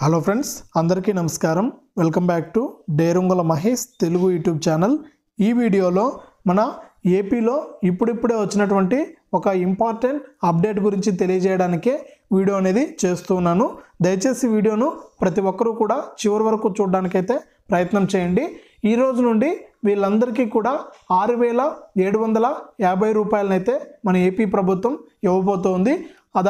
hello friends అందరికీ నమస్కారం welcome back to డేరుంగుల మహేష్ తెలుగు యూట్యూబ్ ఛానల్ ఈ వీడియోలో మన ఏపీలో ఇప్పుడిప్పుడే వచ్చినటువంటి ఒక ఇంపార్టెంట్ అప్డేట్ గురించి తెలియజేయడానికే వీడియో అనేది చేస్తున్నాను దయచేసి వీడియోను ప్రతి ఒక్కరూ కూడా చివరి వరకు చూడడానికైతే ప్రయత్నం చేయండి ఈ రోజు నుండి వీళ్ళందరికీ కూడా ఆరు వేల ఏడు వందల యాభై రూపాయలనైతే మన ఏపీ ప్రభుత్వం ఇవ్వబోతోంది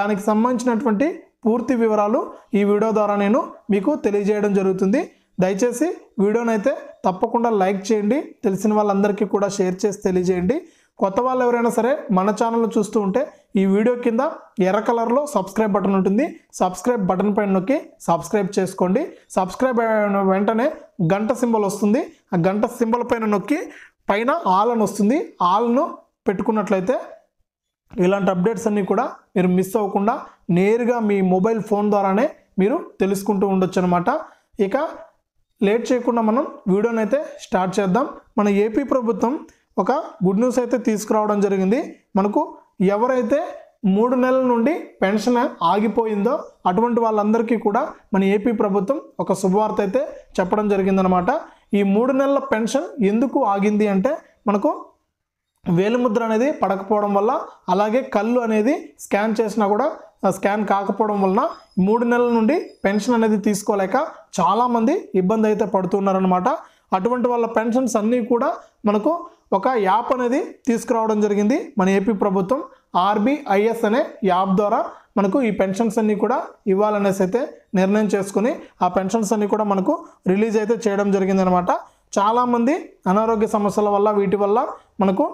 దానికి సంబంధించినటువంటి పూర్తి వివరాలు ఈ వీడియో ద్వారా నేను మీకు తెలియజేయడం జరుగుతుంది దయచేసి వీడియోనైతే తప్పకుండా లైక్ చేయండి తెలిసిన వాళ్ళందరికీ కూడా షేర్ చేసి తెలియజేయండి కొత్త వాళ్ళు ఎవరైనా సరే మన ఛానల్ను చూస్తూ ఉంటే ఈ వీడియో కింద ఎర్ర కలర్లో సబ్స్క్రైబ్ బటన్ ఉంటుంది సబ్స్క్రైబ్ బటన్ పైన నొక్కి సబ్స్క్రైబ్ చేసుకోండి సబ్స్క్రైబ్ అయిన వెంటనే గంట సింబల్ వస్తుంది ఆ గంట సింబల్ పైన నొక్కి పైన ఆల్ అని వస్తుంది ఆల్ను పెట్టుకున్నట్లయితే ఇలాంటి అప్డేట్స్ అన్నీ కూడా మీరు మిస్ అవ్వకుండా నేరుగా మీ మొబైల్ ఫోన్ ద్వారానే మీరు తెలుసుకుంటూ ఉండొచ్చు అనమాట ఇక లేట్ చేయకుండా మనం వీడియోని అయితే స్టార్ట్ చేద్దాం మన ఏపీ ప్రభుత్వం ఒక గుడ్ న్యూస్ అయితే తీసుకురావడం జరిగింది మనకు ఎవరైతే మూడు నెలల నుండి పెన్షన్ ఆగిపోయిందో అటువంటి వాళ్ళందరికీ కూడా మన ఏపీ ప్రభుత్వం ఒక శుభవార్త అయితే చెప్పడం జరిగిందనమాట ఈ మూడు నెలల పెన్షన్ ఎందుకు ఆగింది అంటే మనకు వేలిముద్ర అనేది పడకపోవడం వల్ల అలాగే కళ్ళు అనేది స్కాన్ చేసినా కూడా స్కాన్ కాకపోవడం వలన మూడు నెలల నుండి పెన్షన్ అనేది తీసుకోలేక చాలామంది ఇబ్బంది అయితే పడుతున్నారనమాట అటువంటి వాళ్ళ పెన్షన్స్ అన్నీ కూడా మనకు ఒక యాప్ అనేది తీసుకురావడం జరిగింది మన ఏపీ ప్రభుత్వం ఆర్బీఐఎస్ అనే యాప్ ద్వారా మనకు ఈ పెన్షన్స్ అన్నీ కూడా ఇవ్వాలనేసి అయితే నిర్ణయం చేసుకుని ఆ పెన్షన్స్ అన్నీ కూడా మనకు రిలీజ్ అయితే చేయడం జరిగిందనమాట చాలామంది అనారోగ్య సమస్యల వల్ల వీటి వల్ల మనకు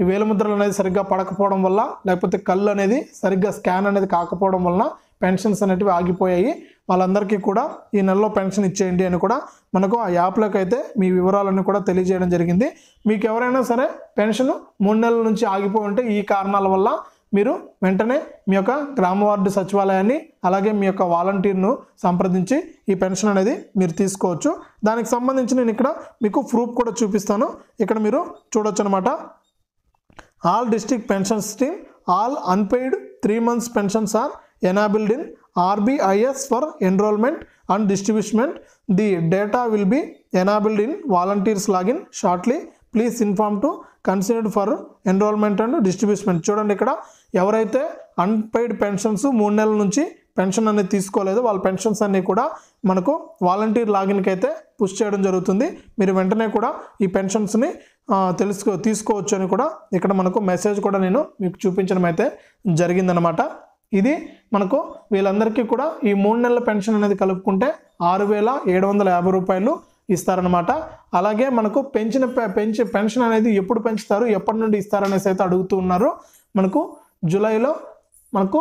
ఈ వేలిముద్రలు అనేది సరిగ్గా పడకపోవడం వల్ల లేకపోతే కళ్ళు అనేది సరిగ్గా స్కాన్ అనేది కాకపోవడం వలన పెన్షన్స్ అనేటివి ఆగిపోయాయి వాళ్ళందరికీ కూడా ఈ నెలలో పెన్షన్ ఇచ్చేయండి అని కూడా మనకు ఆ యాప్లోకి అయితే మీ వివరాలను కూడా తెలియజేయడం జరిగింది మీకు ఎవరైనా సరే పెన్షన్ మూడు నెలల నుంచి ఆగిపోయి ఉంటే ఈ కారణాల వల్ల మీరు వెంటనే మీ యొక్క గ్రామ వార్డు సచివాలయాన్ని అలాగే మీ యొక్క వాలంటీర్ను సంప్రదించి ఈ పెన్షన్ అనేది మీరు తీసుకోవచ్చు దానికి సంబంధించి నేను ఇక్కడ మీకు ప్రూఫ్ కూడా చూపిస్తాను ఇక్కడ మీరు చూడొచ్చు అనమాట all district pension scheme all unpaid three months pensions are enabled in RBIS for enrolment and distribution the data will be enabled in volunteers login shortly please inform to considered for enrolment and distribution చూడండి ఇక్కడ ఎవరైతే unpaid pensions మూడు నెలల నుంచి pension అనేది తీసుకోలేదు వాళ్ళ pensions అన్నీ కూడా మనకు వాలంటీర్ లాగిన్కి అయితే పుష్ చేయడం జరుగుతుంది మీరు వెంటనే కూడా ఈ పెన్షన్స్ని తెలుసుకో తీసుకోవచ్చు అని కూడా ఇక్కడ మనకు మెసేజ్ కూడా నేను మీకు చూపించడం అయితే జరిగిందనమాట ఇది మనకు వీళ్ళందరికీ కూడా ఈ మూడు నెలల పెన్షన్ అనేది కలుపుకుంటే ఆరు వేల ఏడు వందల యాభై రూపాయలు ఇస్తారనమాట అలాగే మనకు పెంచిన పెంచి పెన్షన్ అనేది ఎప్పుడు పెంచుతారు ఎప్పటి నుండి ఇస్తారనేసి అయితే అడుగుతూ ఉన్నారు మనకు జూలైలో మనకు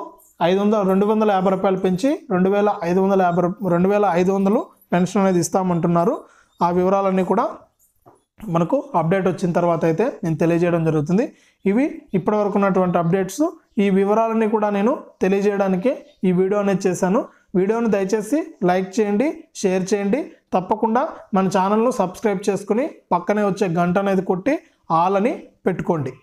ఐదు వందల రెండు వందల యాభై రూపాయలు పెంచి రెండు వేల ఐదు వందల యాభై రెండు వేల ఐదు వందలు పెన్షన్ అనేది ఇస్తామంటున్నారు ఆ వివరాలన్నీ కూడా మనకు అప్డేట్ వచ్చిన తర్వాత అయితే నేను తెలియజేయడం జరుగుతుంది ఇవి ఇప్పటివరకు ఉన్నటువంటి అప్డేట్స్ ఈ వివరాలన్నీ కూడా నేను తెలియజేయడానికి ఈ వీడియో అనేది చేశాను వీడియోను దయచేసి లైక్ చేయండి షేర్ చేయండి తప్పకుండా మన ఛానల్ను సబ్స్క్రైబ్ చేసుకుని పక్కనే వచ్చే గంట అనేది కొట్టి ఆల్ అని పెట్టుకోండి